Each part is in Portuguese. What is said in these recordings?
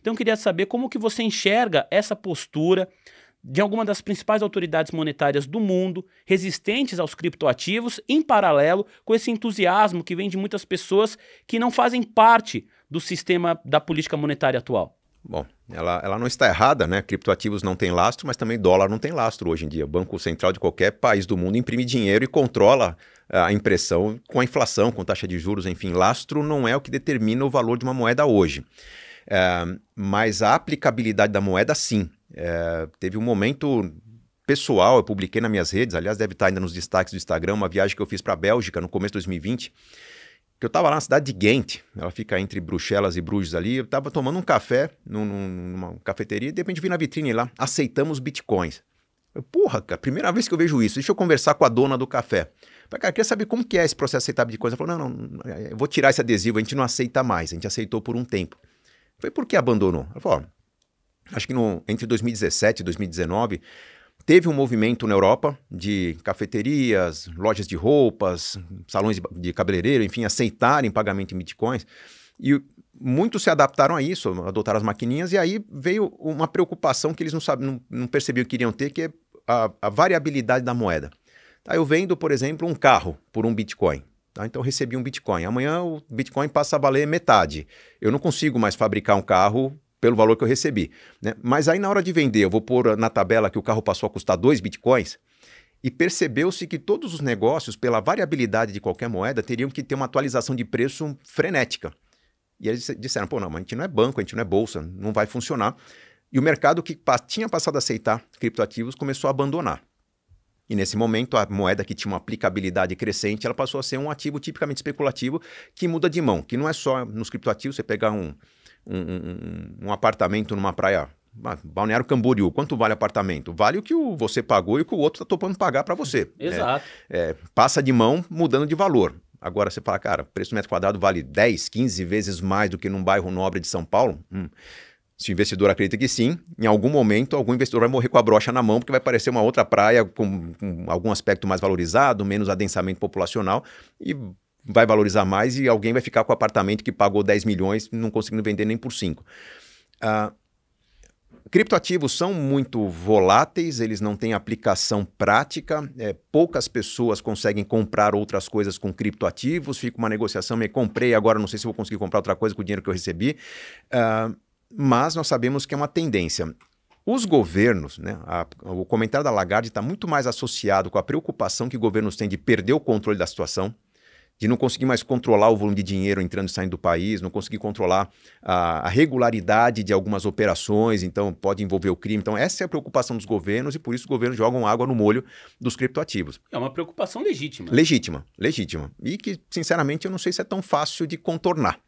Então eu queria saber como que você enxerga essa postura de alguma das principais autoridades monetárias do mundo, resistentes aos criptoativos, em paralelo com esse entusiasmo que vem de muitas pessoas que não fazem parte do sistema da política monetária atual. Bom, ela, ela não está errada, né? Criptoativos não tem lastro, mas também dólar não tem lastro hoje em dia. O Banco Central de qualquer país do mundo imprime dinheiro e controla ah, a impressão com a inflação, com taxa de juros, enfim. Lastro não é o que determina o valor de uma moeda hoje. É, mas a aplicabilidade da moeda, sim. É, teve um momento pessoal, eu publiquei nas minhas redes, aliás, deve estar ainda nos destaques do Instagram, uma viagem que eu fiz para a Bélgica no começo de 2020, que eu estava lá na cidade de Ghent, ela fica entre Bruxelas e Bruges ali, eu estava tomando um café num, numa cafeteria e de repente vi na vitrine lá, aceitamos bitcoins. Eu, Porra, cara, primeira vez que eu vejo isso, deixa eu conversar com a dona do café. Falei, cara, queria saber como que é esse processo de aceitar bitcoins. Ela falou, não, não, eu vou tirar esse adesivo, a gente não aceita mais, a gente aceitou por um tempo. Foi por que abandonou? Ela falou, ó, acho que no, entre 2017 e 2019 teve um movimento na Europa de cafeterias, lojas de roupas, salões de cabeleireiro, enfim, aceitarem pagamento em bitcoins. E muitos se adaptaram a isso, adotaram as maquininhas, e aí veio uma preocupação que eles não, sabiam, não, não percebiam que iriam ter, que é a, a variabilidade da moeda. Tá, eu vendo, por exemplo, um carro por um Bitcoin. Tá? Então, eu recebi um Bitcoin. Amanhã o Bitcoin passa a valer metade. Eu não consigo mais fabricar um carro pelo valor que eu recebi. Né? Mas aí, na hora de vender, eu vou pôr na tabela que o carro passou a custar dois Bitcoins e percebeu-se que todos os negócios, pela variabilidade de qualquer moeda, teriam que ter uma atualização de preço frenética. E eles disseram: pô, não, mas a gente não é banco, a gente não é bolsa, não vai funcionar. E o mercado que tinha passado a aceitar criptoativos começou a abandonar. E nesse momento, a moeda que tinha uma aplicabilidade crescente, ela passou a ser um ativo tipicamente especulativo que muda de mão, que não é só nos criptoativos, você pegar um, um, um, um apartamento numa praia ah, Balneário Camboriú, quanto vale apartamento? Vale o que o, você pagou e o que o outro está topando pagar para você. Exato. É, é, passa de mão mudando de valor. Agora você fala, cara, preço do metro quadrado vale 10, 15 vezes mais do que num bairro nobre de São Paulo? Hum. Se o investidor acredita que sim, em algum momento algum investidor vai morrer com a brocha na mão, porque vai parecer uma outra praia com, com algum aspecto mais valorizado, menos adensamento populacional, e vai valorizar mais e alguém vai ficar com o apartamento que pagou 10 milhões, não conseguindo vender nem por 5. Ah, criptoativos são muito voláteis, eles não têm aplicação prática, é, poucas pessoas conseguem comprar outras coisas com criptoativos, fica uma negociação, me comprei, agora não sei se vou conseguir comprar outra coisa com o dinheiro que eu recebi. Ah, mas nós sabemos que é uma tendência. Os governos, né, a, o comentário da Lagarde está muito mais associado com a preocupação que governos têm de perder o controle da situação, de não conseguir mais controlar o volume de dinheiro entrando e saindo do país, não conseguir controlar a, a, regularidade de algumas operações, então pode envolver o crime. Então, essa é a preocupação dos governos e por isso os governos jogam água no molho dos criptoativos. É uma preocupação legítima. Legítima, legítima. E que, sinceramente, eu não sei se é tão fácil de contornar.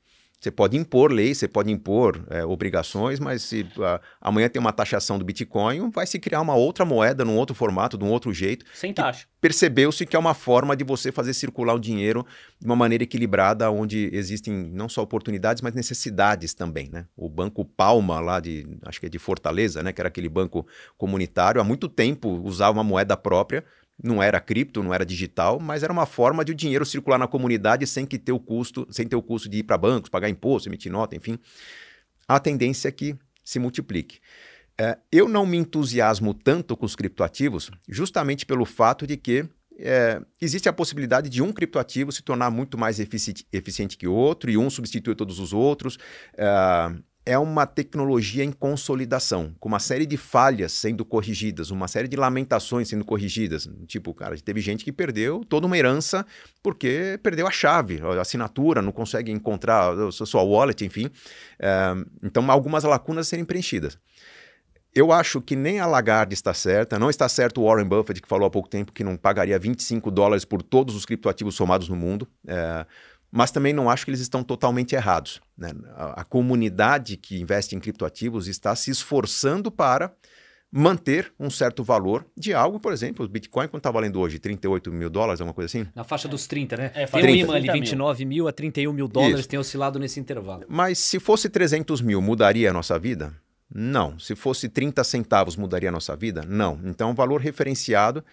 Você pode impor leis, você pode impor é, obrigações, mas se a, ah, amanhã tem uma taxação do Bitcoin, vai se criar uma outra moeda, num outro formato, de um outro jeito. Sem taxa. Percebeu-se que é uma forma de você fazer circular o dinheiro de uma maneira equilibrada, onde existem não só oportunidades, mas necessidades também. Né? O Banco Palma, lá de, acho que é de Fortaleza, né? que era aquele banco comunitário, há muito tempo usava uma moeda própria não era cripto, não era digital, mas era uma forma de o dinheiro circular na comunidade sem que ter o custo, sem ter o custo de ir para bancos, pagar imposto, emitir nota, enfim. A tendência é que se multiplique. É, eu não me entusiasmo tanto com os criptoativos, justamente pelo fato de que é, existe a possibilidade de um criptoativo se tornar muito mais eficiente, eficiente que outro e um substituir todos os outros. É, é uma tecnologia em consolidação, com uma série de falhas sendo corrigidas, uma série de lamentações sendo corrigidas. Tipo, cara, teve gente que perdeu toda uma herança porque perdeu a chave, a assinatura, não consegue encontrar sua wallet, enfim. Eh, então, algumas lacunas serem preenchidas. Eu acho que nem a Lagarde está certa, não está certo o Warren Buffett, que falou há pouco tempo que não pagaria 25 dólares por todos os criptoativos somados no mundo. Eh, mas também não acho que eles estão totalmente errados. Né? A, a, comunidade que investe em criptoativos está se esforçando para manter um certo valor de algo, por exemplo, o Bitcoin, quanto está valendo hoje? 38 mil dólares, alguma coisa assim? Na faixa dos 30, né? É, tem 30. um imã ali, 29 mil a 31 mil dólares, Isso. tem oscilado nesse intervalo. Mas se fosse 300 mil, mudaria a nossa vida? Não. Se fosse 30 centavos, mudaria a nossa vida? Não. Então, o é valor referenciado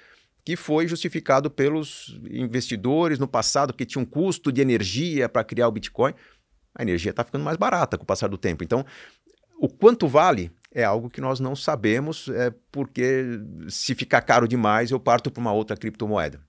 que foi justificado pelos investidores no passado, que tinha um custo de energia para criar o Bitcoin. A energia está ficando mais barata com o passar do tempo. Então, o quanto vale é algo que nós não sabemos, é, porque se ficar caro demais, eu parto para uma outra criptomoeda.